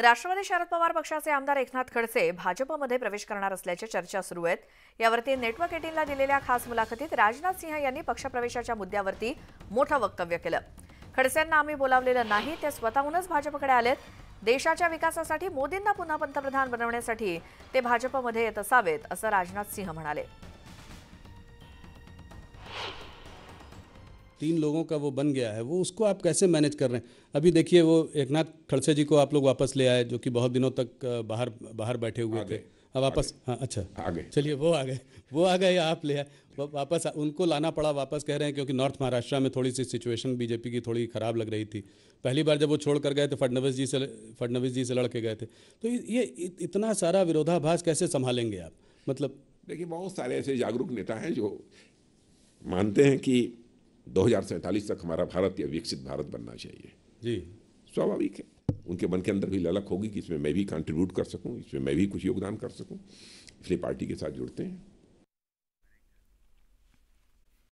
राष्ट्रवादी शरद पवार पक्षाचे आमदार एकनाथ खडसे भाजपमध्ये प्रवेश करणार असल्याच्या चर्चा सुरू आहेत यावरती नेटवर्क एटीनला दिलेल्या खास मुलाखतीत राजनाथ सिंह यांनी पक्षप्रवेशाच्या मुद्द्यावरती मोठं वक्तव्य केलं खडसेंना आम्ही बोलावलेलं नाही ते स्वतःहूनच भाजपकडे आलेत देशाच्या विकासासाठी मोदींना पुन्हा पंतप्रधान बनवण्यासाठी ते भाजपमध्ये येत असावेत असं राजनाथ सिंह म्हणाले तीन लोगों का वो बन गया है वो उसको आप कैसे मैनेज कर रहे हैं अभी देखिए वो एक नाथ खड़से जी को आप लोग वापस ले आए जो कि बहुत दिनों तक बाहर बाहर बैठे हुए थे अब वापस हाँ अच्छा आगे चलिए वो आ गए वो आ गए आप ले आए वापस उनको लाना पड़ा वापस कह रहे हैं क्योंकि नॉर्थ महाराष्ट्र में थोड़ी सी सिचुएशन बीजेपी की थोड़ी ख़राब लग रही थी पहली बार जब वो छोड़ कर गए तो फडनवीस जी से फडनवीस जी से लड़के गए थे तो ये इतना सारा विरोधाभास कैसे संभालेंगे आप मतलब देखिए बहुत सारे ऐसे जागरूक नेता हैं जो मानते हैं कि दो तक हमारा भारत या विकसित भारत बनना चाहिए जी स्वाभाविक है उनके मन के अंदर भी ललक होगी कि इसमें मैं भी कंट्रीब्यूट कर सकूं इसमें मैं भी कुछ योगदान कर सकूं इसलिए पार्टी के साथ जुड़ते हैं